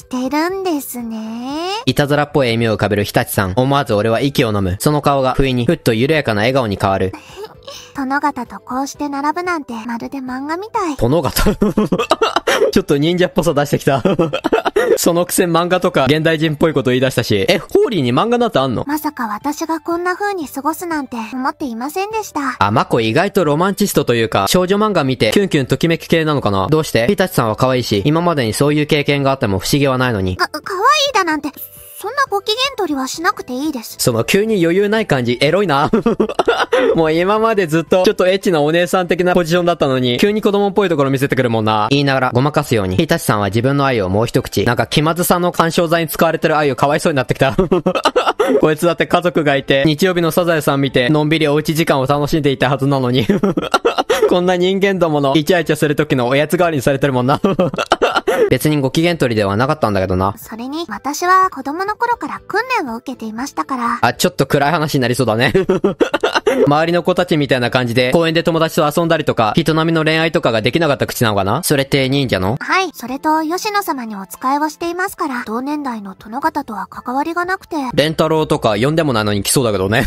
してるんですね。いたずらっぽい笑みを浮かべる日立さん。思わず俺は息を飲む。その顔が不意にふっと緩やかな笑顔に変わる。殿方とこうして並ぶなんてまるで漫画みたい。殿方ちょっと忍者っぽさ出してきた。そのくせ漫画とか現代人っぽいこと言い出したし。え、ホーリーに漫画なんてあんのまさか私がこんな風に過ごすなんて思っていませんでした。あ、マコ意外とロマンチストというか、少女漫画見てキュンキュンときめき系なのかなどうしてピタチさんは可愛いし、今までにそういう経験があっても不思議はないのに。か、可愛いだなんて、そんなご機嫌取りはしなくていいです。その急に余裕ない感じ、エロいな。もう今までずっと、ちょっとエッチなお姉さん的なポジションだったのに、急に子供っぽいところ見せてくるもんな。言いながら、ごまかすように、ひたしさんは自分の愛をもう一口。なんか気まずさの干渉剤に使われてる愛をかわいそうになってきた。こいつだって家族がいて、日曜日のサザエさん見て、のんびりおうち時間を楽しんでいたはずなのに。こんな人間どもの、イチャイチャする時のおやつ代わりにされてるもんな。別にご機嫌取りではなかったんだけどな。それに、私は子供の頃から訓練を受けていましたから。あ、ちょっと暗い話になりそうだね。周りの子たちみたいな感じで、公園で友達と遊んだりとか、人並みの恋愛とかができなかった口なのかなそれって忍者のはい。それと、吉野様にお使いをしていますから、同年代の殿方とは関わりがなくて。レンタロウとか呼んでもないのに来そうだけどね。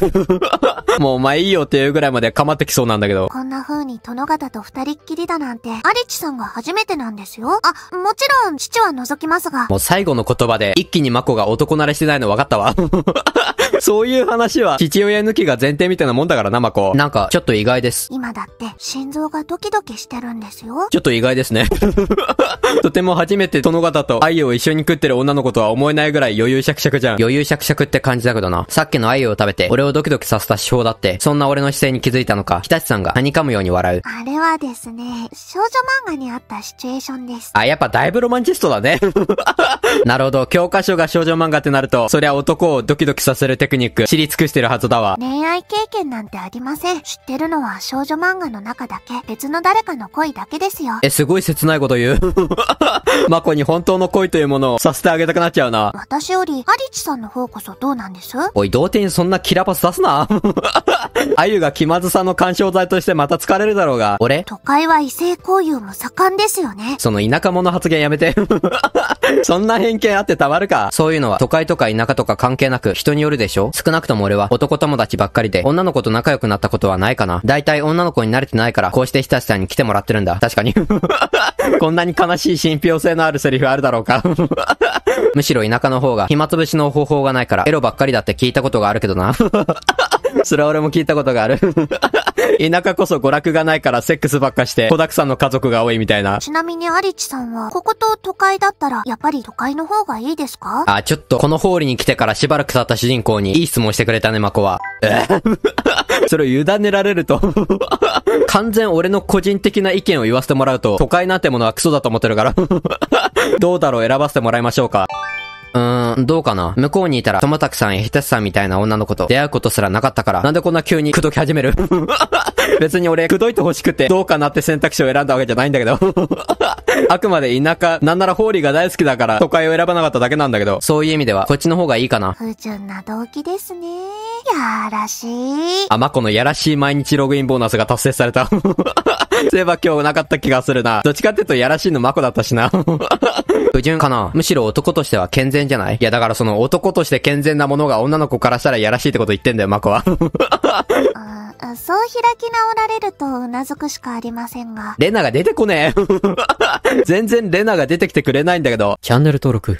もうお前いいよっていうぐらいまで構ってきそうなんだけど。こんな風に殿方と二人っきりだなんて、アリチさんが初めてなんですよ。あ、もちろん、父は除きますが。もう最後の言葉で、一気にマコが男慣れしてないの分かったわ。そういう話は、父親抜きが前提みたいなもんだからな、マコ。なんか、ちょっと意外です。今だって、心臓がドキドキしてるんですよ。ちょっと意外ですね。とても初めて殿方と愛を一緒に食ってる女の子とは思えないぐらい余裕しゃくしゃくじゃん。余裕しゃくしゃくって感じだけどな。さっきの愛を食べて、俺をドキドキさせた手法だって、そんな俺の姿勢に気づいたのか、日立さんがはにかむように笑う。あれはですね、少女漫画にあったシチュエーションです。あ、やっぱだいぶロマンチストだね。なるほど、教科書が少女漫画ってなると、そりゃ男をドキドキさせるテククニック知り尽くしてるはずだわ。恋愛経験なんてありません。知ってるのは少女漫画の中だけ。別の誰かの恋だけですよ。え、すごい切ないこと言う。マコに本当の恋というものをさせてあげたくなっちゃうな。私より、ハリチさんの方こそどうなんですおい、童貞にそんなキラパス出すな。あ ゆが気まずさの干渉剤としてまた疲れるだろうが。俺都会は異性交友も盛んですよね。その田舎者発言やめて。そんな偏見あってたまるか。そういうのは都会とか田舎とか関係なく人によるでしょ少なくとも俺は男友達ばっかりで女の子と仲良くなったことはないかな。大体女の子に慣れてないからこうしてひたひたに来てもらってるんだ。確かに こんなに悲しい信憑性のあるセリフあるだろうか むしろ田舎の方が暇つぶしの方法がないからエロばっかりだって聞いたことがあるけどな。それは俺も聞いたことがある 田舎こそ娯楽がないからセックスばっかして、子沢山の家族が多いみたいな。ちなみにアリチさんは、ここと都会だったら、やっぱり都会の方がいいですかあ、ちょっとこのホールに来てからしばらく経った主人公にいい質問してくれたね、マコは。えそれを委ねられると完全俺の個人的な意見を言わせてもらうと、都会なんてものはクソだと思ってるから どうだろう選ばせてもらいましょうか。うーん、どうかな向こうにいたら、ともたくさんやひたしさんみたいな女の子と出会うことすらなかったから、なんでこんな急に口説き始める 別に俺、口説いて欲しくて、どうかなって選択肢を選んだわけじゃないんだけど あくまで田舎、なんならホーリーが大好きだから、都会を選ばなかっただけなんだけど、そういう意味では、こっちの方がいいかな。ふーちゃんな動機ですねやらしい。あ、まこのやらしい毎日ログインボーナスが達成された。そういえば今日なかった気がするな。どっちかっていうとやらしいのまこだったしな。不純かなむしろ男としては健全じゃないいやだからその男として健全なものが女の子からしたらやらしいってこと言ってんだよ、まこは。そう開き直られるとうなずくしかありませんが。レナが出てこねえ全然レナが出てきてくれないんだけど。チャンネル登録。